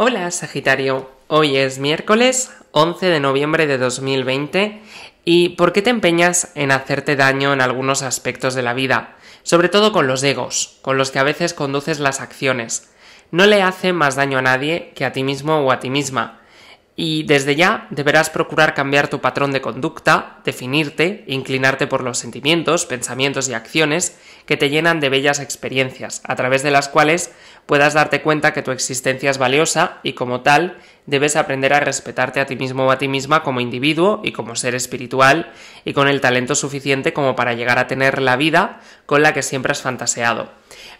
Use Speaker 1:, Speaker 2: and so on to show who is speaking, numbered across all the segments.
Speaker 1: Hola Sagitario, hoy es miércoles 11 de noviembre de 2020 y ¿por qué te empeñas en hacerte daño en algunos aspectos de la vida? Sobre todo con los egos, con los que a veces conduces las acciones. No le hace más daño a nadie que a ti mismo o a ti misma y desde ya deberás procurar cambiar tu patrón de conducta, definirte, inclinarte por los sentimientos, pensamientos y acciones que te llenan de bellas experiencias, a través de las cuales puedas darte cuenta que tu existencia es valiosa y como tal debes aprender a respetarte a ti mismo o a ti misma como individuo y como ser espiritual y con el talento suficiente como para llegar a tener la vida con la que siempre has fantaseado,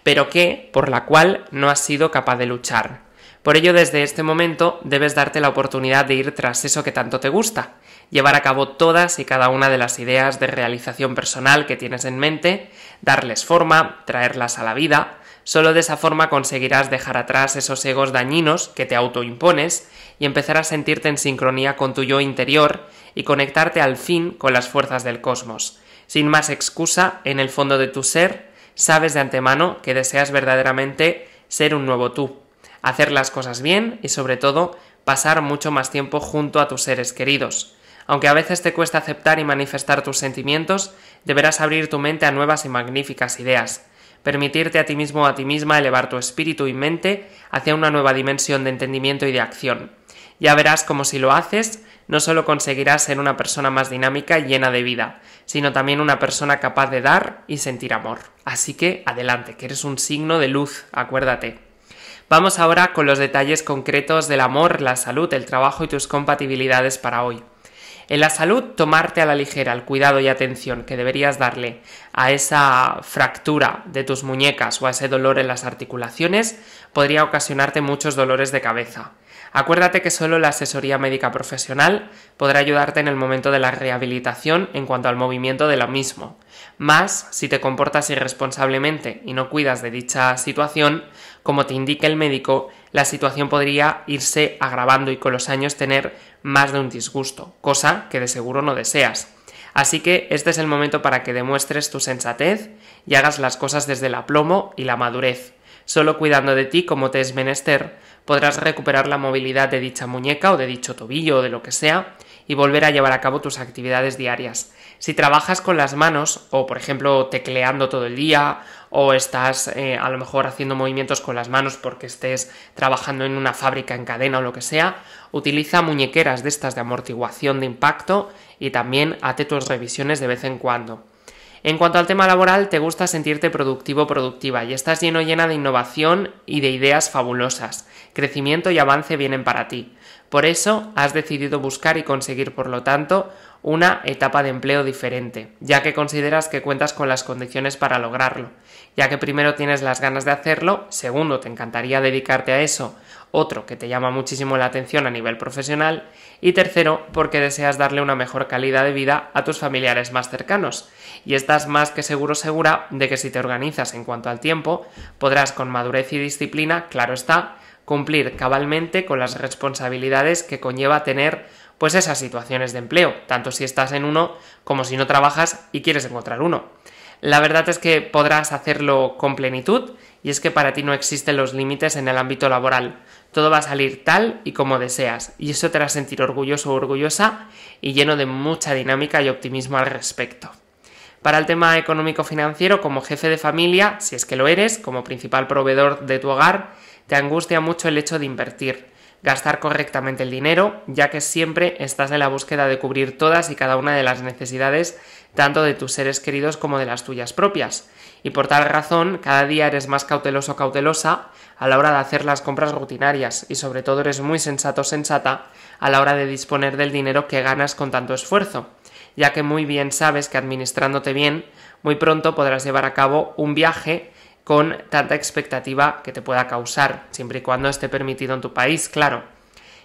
Speaker 1: pero que por la cual no has sido capaz de luchar. Por ello, desde este momento debes darte la oportunidad de ir tras eso que tanto te gusta, llevar a cabo todas y cada una de las ideas de realización personal que tienes en mente, darles forma, traerlas a la vida, Solo de esa forma conseguirás dejar atrás esos egos dañinos que te autoimpones y empezar a sentirte en sincronía con tu yo interior y conectarte al fin con las fuerzas del cosmos. Sin más excusa, en el fondo de tu ser, sabes de antemano que deseas verdaderamente ser un nuevo tú hacer las cosas bien y sobre todo pasar mucho más tiempo junto a tus seres queridos. Aunque a veces te cuesta aceptar y manifestar tus sentimientos, deberás abrir tu mente a nuevas y magníficas ideas, permitirte a ti mismo o a ti misma elevar tu espíritu y mente hacia una nueva dimensión de entendimiento y de acción. Ya verás cómo si lo haces, no solo conseguirás ser una persona más dinámica y llena de vida, sino también una persona capaz de dar y sentir amor. Así que adelante, que eres un signo de luz, acuérdate. Vamos ahora con los detalles concretos del amor, la salud, el trabajo y tus compatibilidades para hoy. En la salud, tomarte a la ligera el cuidado y atención que deberías darle a esa fractura de tus muñecas o a ese dolor en las articulaciones podría ocasionarte muchos dolores de cabeza. Acuérdate que solo la asesoría médica profesional podrá ayudarte en el momento de la rehabilitación en cuanto al movimiento de lo mismo más si te comportas irresponsablemente y no cuidas de dicha situación, como te indica el médico, la situación podría irse agravando y con los años tener más de un disgusto, cosa que de seguro no deseas. Así que este es el momento para que demuestres tu sensatez y hagas las cosas desde el aplomo y la madurez. Solo cuidando de ti como te es menester, podrás recuperar la movilidad de dicha muñeca o de dicho tobillo o de lo que sea, y volver a llevar a cabo tus actividades diarias. Si trabajas con las manos, o por ejemplo tecleando todo el día, o estás eh, a lo mejor haciendo movimientos con las manos porque estés trabajando en una fábrica en cadena o lo que sea, utiliza muñequeras de estas de amortiguación de impacto y también haz tus revisiones de vez en cuando. En cuanto al tema laboral, te gusta sentirte productivo productiva y estás lleno llena de innovación y de ideas fabulosas. Crecimiento y avance vienen para ti. Por eso has decidido buscar y conseguir, por lo tanto, una etapa de empleo diferente, ya que consideras que cuentas con las condiciones para lograrlo ya que primero tienes las ganas de hacerlo, segundo te encantaría dedicarte a eso, otro que te llama muchísimo la atención a nivel profesional y tercero porque deseas darle una mejor calidad de vida a tus familiares más cercanos y estás más que seguro segura de que si te organizas en cuanto al tiempo podrás con madurez y disciplina, claro está, cumplir cabalmente con las responsabilidades que conlleva tener pues esas situaciones de empleo, tanto si estás en uno como si no trabajas y quieres encontrar uno. La verdad es que podrás hacerlo con plenitud y es que para ti no existen los límites en el ámbito laboral. Todo va a salir tal y como deseas y eso te hará sentir orgulloso o orgullosa y lleno de mucha dinámica y optimismo al respecto. Para el tema económico-financiero, como jefe de familia, si es que lo eres, como principal proveedor de tu hogar, te angustia mucho el hecho de invertir gastar correctamente el dinero, ya que siempre estás en la búsqueda de cubrir todas y cada una de las necesidades, tanto de tus seres queridos como de las tuyas propias. Y por tal razón, cada día eres más cauteloso o cautelosa a la hora de hacer las compras rutinarias y sobre todo eres muy sensato o sensata a la hora de disponer del dinero que ganas con tanto esfuerzo, ya que muy bien sabes que administrándote bien, muy pronto podrás llevar a cabo un viaje con tanta expectativa que te pueda causar, siempre y cuando esté permitido en tu país, claro.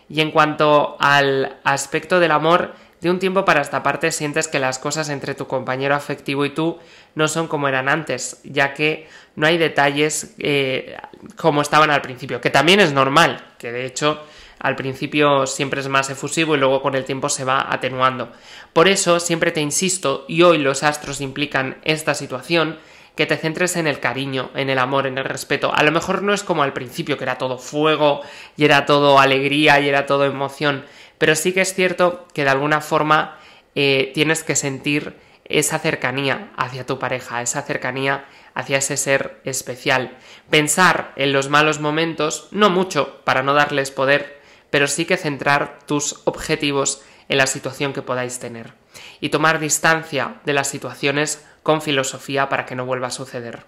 Speaker 1: Y en cuanto al aspecto del amor, de un tiempo para esta parte sientes que las cosas entre tu compañero afectivo y tú no son como eran antes, ya que no hay detalles eh, como estaban al principio, que también es normal, que de hecho al principio siempre es más efusivo y luego con el tiempo se va atenuando. Por eso siempre te insisto, y hoy los astros implican esta situación, que te centres en el cariño, en el amor, en el respeto. A lo mejor no es como al principio, que era todo fuego, y era todo alegría, y era todo emoción, pero sí que es cierto que de alguna forma eh, tienes que sentir esa cercanía hacia tu pareja, esa cercanía hacia ese ser especial. Pensar en los malos momentos, no mucho, para no darles poder, pero sí que centrar tus objetivos en la situación que podáis tener y tomar distancia de las situaciones con filosofía para que no vuelva a suceder.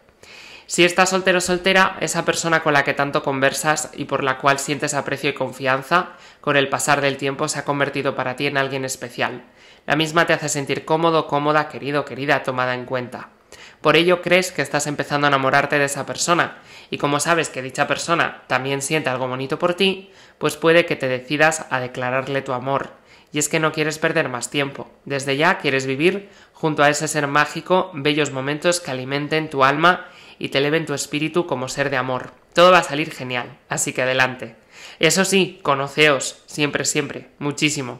Speaker 1: Si estás soltero o soltera, esa persona con la que tanto conversas y por la cual sientes aprecio y confianza, con el pasar del tiempo se ha convertido para ti en alguien especial. La misma te hace sentir cómodo, cómoda, querido, querida, tomada en cuenta. Por ello crees que estás empezando a enamorarte de esa persona, y como sabes que dicha persona también siente algo bonito por ti, pues puede que te decidas a declararle tu amor, y es que no quieres perder más tiempo. Desde ya quieres vivir junto a ese ser mágico bellos momentos que alimenten tu alma y te eleven tu espíritu como ser de amor. Todo va a salir genial, así que adelante. Eso sí, conoceos, siempre, siempre, muchísimo.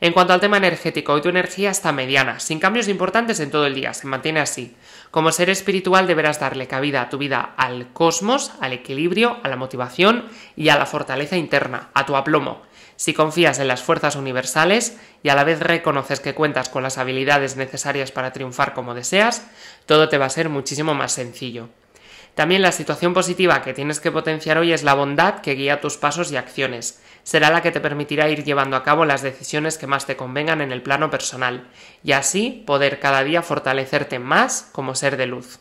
Speaker 1: En cuanto al tema energético, hoy tu energía está mediana, sin cambios importantes en todo el día, se mantiene así. Como ser espiritual deberás darle cabida a tu vida al cosmos, al equilibrio, a la motivación y a la fortaleza interna, a tu aplomo. Si confías en las fuerzas universales y a la vez reconoces que cuentas con las habilidades necesarias para triunfar como deseas, todo te va a ser muchísimo más sencillo. También la situación positiva que tienes que potenciar hoy es la bondad que guía tus pasos y acciones. Será la que te permitirá ir llevando a cabo las decisiones que más te convengan en el plano personal y así poder cada día fortalecerte más como ser de luz.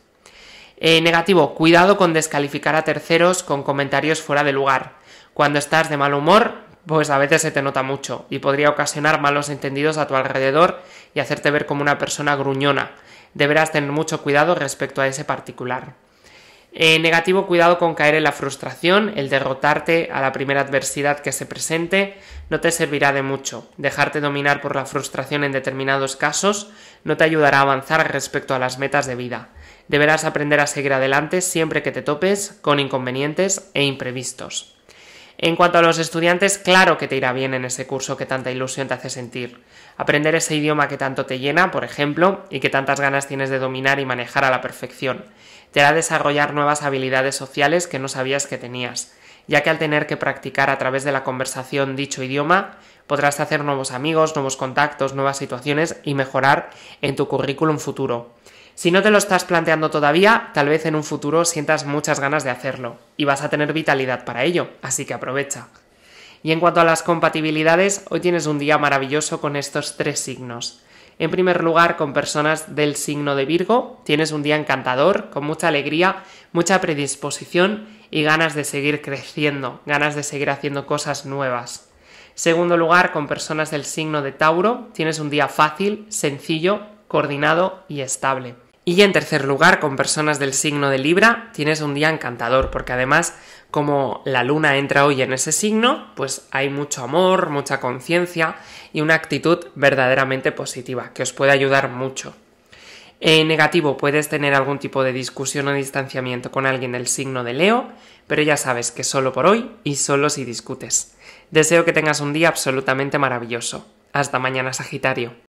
Speaker 1: Eh, negativo, cuidado con descalificar a terceros con comentarios fuera de lugar. Cuando estás de mal humor, pues a veces se te nota mucho y podría ocasionar malos entendidos a tu alrededor y hacerte ver como una persona gruñona. Deberás tener mucho cuidado respecto a ese particular. Eh, negativo, cuidado con caer en la frustración, el derrotarte a la primera adversidad que se presente no te servirá de mucho. Dejarte dominar por la frustración en determinados casos no te ayudará a avanzar respecto a las metas de vida. Deberás aprender a seguir adelante siempre que te topes con inconvenientes e imprevistos. En cuanto a los estudiantes, claro que te irá bien en ese curso que tanta ilusión te hace sentir. Aprender ese idioma que tanto te llena, por ejemplo, y que tantas ganas tienes de dominar y manejar a la perfección. Te hará desarrollar nuevas habilidades sociales que no sabías que tenías, ya que al tener que practicar a través de la conversación dicho idioma, podrás hacer nuevos amigos, nuevos contactos, nuevas situaciones y mejorar en tu currículum futuro. Si no te lo estás planteando todavía, tal vez en un futuro sientas muchas ganas de hacerlo y vas a tener vitalidad para ello, así que aprovecha. Y en cuanto a las compatibilidades, hoy tienes un día maravilloso con estos tres signos. En primer lugar, con personas del signo de Virgo, tienes un día encantador, con mucha alegría, mucha predisposición y ganas de seguir creciendo, ganas de seguir haciendo cosas nuevas. Segundo lugar, con personas del signo de Tauro, tienes un día fácil, sencillo, coordinado y estable. Y en tercer lugar, con personas del signo de Libra, tienes un día encantador, porque además, como la luna entra hoy en ese signo, pues hay mucho amor, mucha conciencia y una actitud verdaderamente positiva, que os puede ayudar mucho. En negativo, puedes tener algún tipo de discusión o distanciamiento con alguien del signo de Leo, pero ya sabes que solo por hoy y solo si discutes. Deseo que tengas un día absolutamente maravilloso. Hasta mañana, Sagitario.